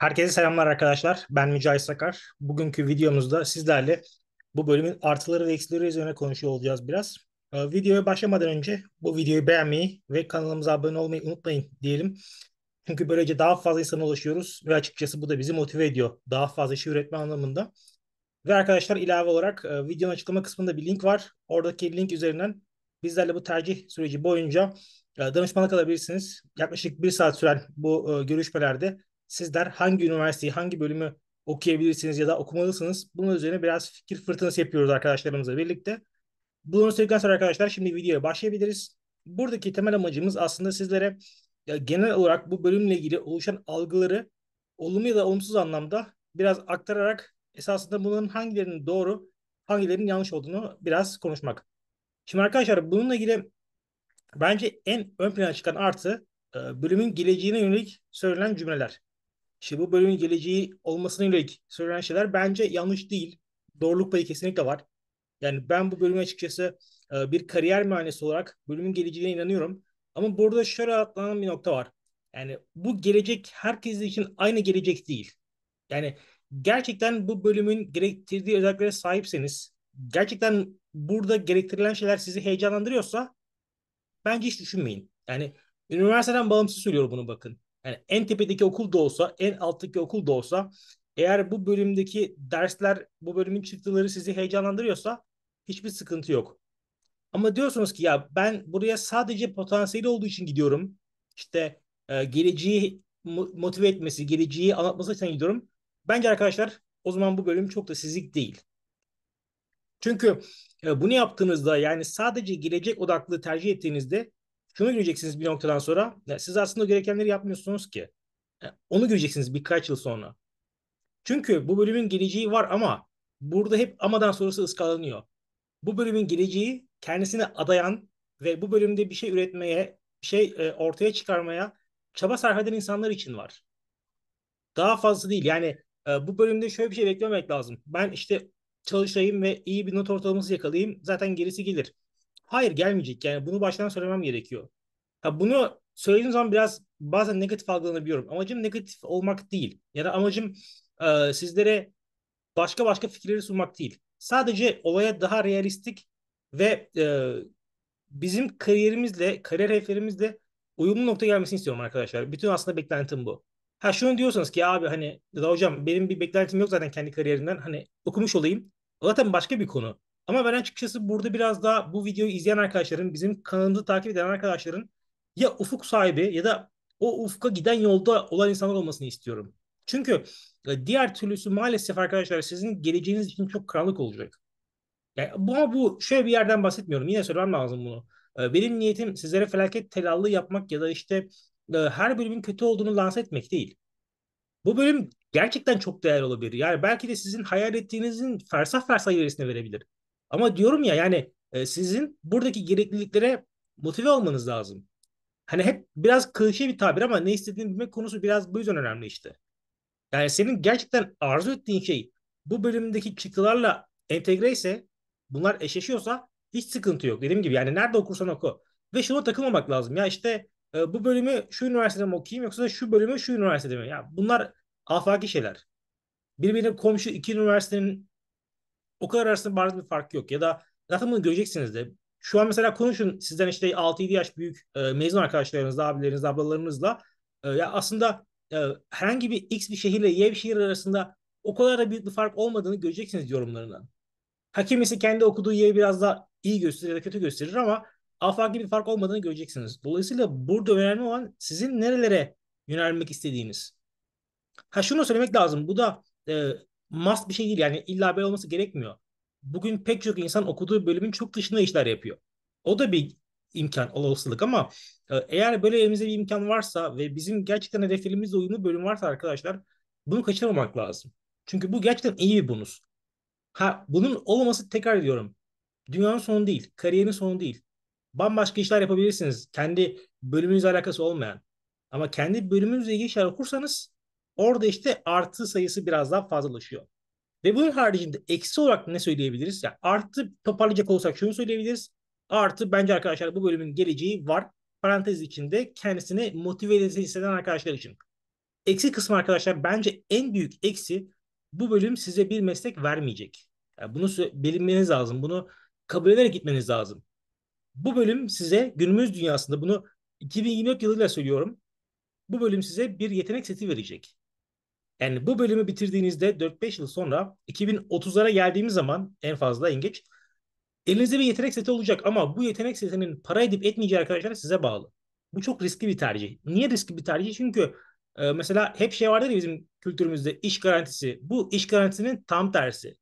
Herkese selamlar arkadaşlar. Ben Mücahit Sakar. Bugünkü videomuzda sizlerle bu bölümün artıları ve eksileri üzerine konuşuyor olacağız biraz. Ee, videoya başlamadan önce bu videoyu beğenmeyi ve kanalımıza abone olmayı unutmayın diyelim. Çünkü böylece daha fazla insan ulaşıyoruz ve açıkçası bu da bizi motive ediyor. Daha fazla şey üretme anlamında. Ve arkadaşlar ilave olarak e, videonun açıklama kısmında bir link var. Oradaki link üzerinden bizlerle bu tercih süreci boyunca e, danışmanlık alabilirsiniz. Yaklaşık bir saat süren bu e, görüşmelerde sizler hangi üniversiteyi, hangi bölümü okuyabilirsiniz ya da okumalısınız. Bunun üzerine biraz fikir fırtınası yapıyoruz arkadaşlarımızla birlikte. Bunu söyledikten sonra arkadaşlar şimdi videoya başlayabiliriz. Buradaki temel amacımız aslında sizlere genel olarak bu bölümle ilgili oluşan algıları olumlu ya da olumsuz anlamda biraz aktararak esasında bunların hangilerinin doğru, hangilerinin yanlış olduğunu biraz konuşmak. Şimdi arkadaşlar bununla ilgili bence en ön plana çıkan artı e, bölümün geleceğine yönelik söylenen cümleler işte bu bölümün geleceği olmasına yönelik söylenen şeyler bence yanlış değil. Doğruluk payı kesinlikle var. Yani ben bu bölümü açıkçası e, bir kariyer mühendisi olarak bölümün geleceğine inanıyorum. Ama burada şöyle atlanan bir nokta var. Yani bu gelecek herkes için aynı gelecek değil. Yani gerçekten bu bölümün gerektirdiği özelliklere sahipseniz, gerçekten burada gerektirilen şeyler sizi heyecanlandırıyorsa bence hiç düşünmeyin. Yani üniversiteden bağımsız söylüyorum bunu bakın. Yani en tepedeki okul da olsa, en alttaki okul da olsa eğer bu bölümdeki dersler, bu bölümün çıktıları sizi heyecanlandırıyorsa hiçbir sıkıntı yok. Ama diyorsunuz ki ya ben buraya sadece potansiyeli olduğu için gidiyorum. İşte e, geleceği motive etmesi, geleceği anlatması için gidiyorum. Bence arkadaşlar o zaman bu bölüm çok da sizlik değil. Çünkü e, bunu yaptığınızda yani sadece gelecek odaklı tercih ettiğinizde şunu göreceksiniz bir noktadan sonra. Yani siz aslında gerekenleri yapmıyorsunuz ki. E, onu göreceksiniz birkaç yıl sonra. Çünkü bu bölümün geleceği var ama burada hep amadan sonrası ıskalanıyor. Bu bölümün geleceği kendisine adayan ve bu bölümde bir şey üretmeye, bir şey e, ortaya çıkarmaya çaba sarf eden insanlar için var. Daha fazla değil. Yani e, bu bölümde şöyle bir şey beklememek lazım. Ben işte çalışayım ve iyi bir not ortalaması yakalayayım. Zaten gerisi gelir. Hayır gelmeyecek. Yani bunu baştan söylemem gerekiyor. Ha bunu söylediğim zaman biraz bazen negatif algılanabiliyorum. Amacım negatif olmak değil. Ya da amacım e, sizlere başka başka fikirleri sunmak değil. Sadece olaya daha realistik ve e, bizim kariyerimizle, kariyer hedeflerimizle uyumlu nokta gelmesini istiyorum arkadaşlar. Bütün aslında beklentim bu. Ha şunu diyorsanız ki abi hani ya da hocam benim bir beklentim yok zaten kendi kariyerimden. Hani okumuş olayım. O zaten başka bir konu. Ama ben açıkçası burada biraz daha bu videoyu izleyen arkadaşların, bizim kanalımızı takip eden arkadaşların ya ufuk sahibi ya da o ufka giden yolda olan insanlar olmasını istiyorum. Çünkü e, diğer türlüsü maalesef arkadaşlar sizin geleceğiniz için çok karanlık olacak. Yani e, bu, bu şöyle bir yerden bahsetmiyorum. Yine söylemem lazım bunu. E, benim niyetim sizlere felaket telallı yapmak ya da işte her bölümün kötü olduğunu lanse etmek değil. Bu bölüm gerçekten çok değerli olabilir. Yani belki de sizin hayal ettiğinizin fersah fersah ilerisine verebilir. Ama diyorum ya yani e, sizin buradaki gerekliliklere motive olmanız lazım. Hani hep biraz klişe bir tabir ama ne istediğini bilmek konusu biraz bu yüzden önemli işte. Yani senin gerçekten arzu ettiğin şey bu bölümdeki çıktılarla entegre ise bunlar eşleşiyorsa hiç sıkıntı yok. Dediğim gibi yani nerede okursan oku. Ve şuna takılmamak lazım. Ya işte e, bu bölümü şu üniversitede mi okuyayım yoksa şu bölümü şu üniversitede mi? Ya bunlar afaki şeyler. Birbirine komşu iki üniversitenin o kadar arasında bariz bir fark yok. Ya da zaten bunu göreceksiniz de. Şu an mesela konuşun sizden işte 6-7 yaş büyük e, mezun arkadaşlarınızla, abileriniz, ablalarınızla. E, ya aslında e, herhangi bir X bir şehirle Y bir şehir arasında o kadar da büyük bir fark olmadığını göreceksiniz yorumlarından. Hakem ise kendi okuduğu yeri biraz daha iyi gösterir ya da kötü gösterir ama afaki bir fark olmadığını göreceksiniz. Dolayısıyla burada önemli olan sizin nerelere yönelmek istediğiniz. Ha şunu söylemek lazım. Bu da e, must bir şey değil. Yani illa böyle olması gerekmiyor. Bugün pek çok insan okuduğu bölümün çok dışında işler yapıyor. O da bir imkan, olasılık ama e, eğer böyle elimizde bir imkan varsa ve bizim gerçekten hedeflerimizle uyumlu bölüm varsa arkadaşlar bunu kaçırmamak lazım. Çünkü bu gerçekten iyi bir bonus. Ha bunun olması tekrar ediyorum. Dünyanın sonu değil, kariyerin sonu değil. Bambaşka işler yapabilirsiniz. Kendi bölümünüzle alakası olmayan. Ama kendi bölümünüzle ilgili işler okursanız Orada işte artı sayısı biraz daha fazlalaşıyor. Ve bu haricinde eksi olarak ne söyleyebiliriz? Yani artı toparlayacak olursak şunu söyleyebiliriz. Artı bence arkadaşlar bu bölümün geleceği var. Parantez içinde kendisini motive edilmesi hisseden arkadaşlar için. Eksi kısmı arkadaşlar bence en büyük eksi bu bölüm size bir meslek vermeyecek. Yani bunu belirlemeniz lazım. Bunu kabul ederek gitmeniz lazım. Bu bölüm size günümüz dünyasında bunu 2024 yılıyla söylüyorum. Bu bölüm size bir yetenek seti verecek. Yani bu bölümü bitirdiğinizde 4-5 yıl sonra 2030'lara geldiğimiz zaman en fazla en geç elinizde bir yetenek seti olacak ama bu yetenek setinin para edip etmeyeceği arkadaşlar size bağlı. Bu çok riskli bir tercih. Niye riskli bir tercih? Çünkü e, mesela hep şey vardır ya bizim kültürümüzde iş garantisi. Bu iş garantisinin tam tersi.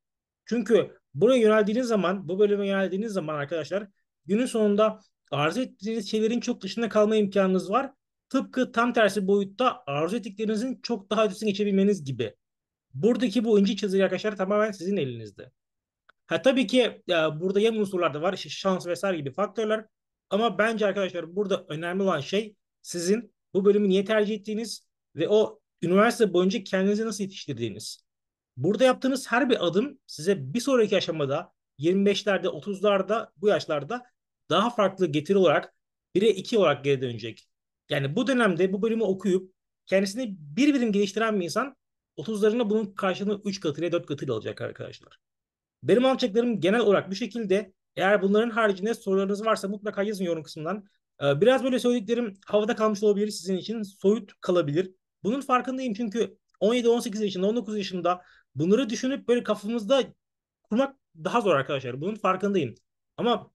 Çünkü buraya yöneldiğiniz zaman, bu bölüme yöneldiğiniz zaman arkadaşlar günün sonunda arzu ettiğiniz şeylerin çok dışında kalma imkanınız var Tıpkı tam tersi boyutta arzu ettiklerinizin çok daha ötesine geçebilmeniz gibi. Buradaki bu ince çizgi arkadaşlar tamamen sizin elinizde. Ha tabii ki ya, e, burada yem unsurlar da var. İşte şans vesaire gibi faktörler. Ama bence arkadaşlar burada önemli olan şey sizin bu bölümü niye tercih ettiğiniz ve o üniversite boyunca kendinizi nasıl yetiştirdiğiniz. Burada yaptığınız her bir adım size bir sonraki aşamada 25'lerde, 30'larda, bu yaşlarda daha farklı getiri olarak 1'e 2 olarak geri dönecek. Yani bu dönemde bu bölümü okuyup kendisini bir birim geliştiren bir insan 30'larında bunun karşılığını 3 katıyla 4 katıyla alacak arkadaşlar. Benim alacaklarım genel olarak bu şekilde. Eğer bunların haricinde sorularınız varsa mutlaka yazın yorum kısmından. Ee, biraz böyle söylediklerim havada kalmış olabilir sizin için. Soyut kalabilir. Bunun farkındayım çünkü 17-18 yaşında, 19 yaşında bunları düşünüp böyle kafamızda kurmak daha zor arkadaşlar. Bunun farkındayım. Ama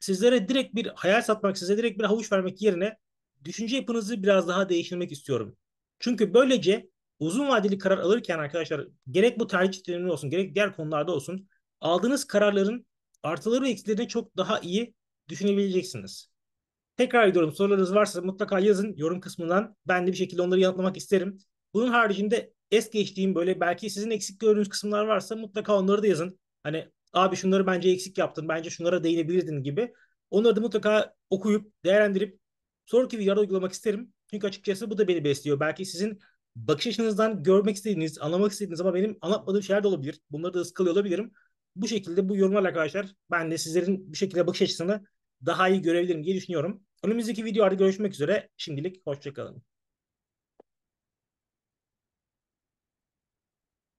sizlere direkt bir hayal satmak, size direkt bir havuç vermek yerine düşünce yapınızı biraz daha değiştirmek istiyorum. Çünkü böylece uzun vadeli karar alırken arkadaşlar gerek bu tercih dönemi olsun gerek diğer konularda olsun aldığınız kararların artıları ve eksilerini çok daha iyi düşünebileceksiniz. Tekrar ediyorum sorularınız varsa mutlaka yazın yorum kısmından. Ben de bir şekilde onları yanıtlamak isterim. Bunun haricinde es geçtiğim böyle belki sizin eksik gördüğünüz kısımlar varsa mutlaka onları da yazın. Hani abi şunları bence eksik yaptın, bence şunlara değinebilirdin gibi. Onları da mutlaka okuyup, değerlendirip sonraki videoda uygulamak isterim. Çünkü açıkçası bu da beni besliyor. Belki sizin bakış açınızdan görmek istediğiniz, anlamak istediğiniz ama benim anlatmadığım şeyler de olabilir. Bunları da ıskalıyor olabilirim. Bu şekilde bu yorumlarla arkadaşlar ben de sizlerin bu şekilde bakış açısını daha iyi görebilirim diye düşünüyorum. Önümüzdeki videolarda görüşmek üzere. Şimdilik hoşçakalın.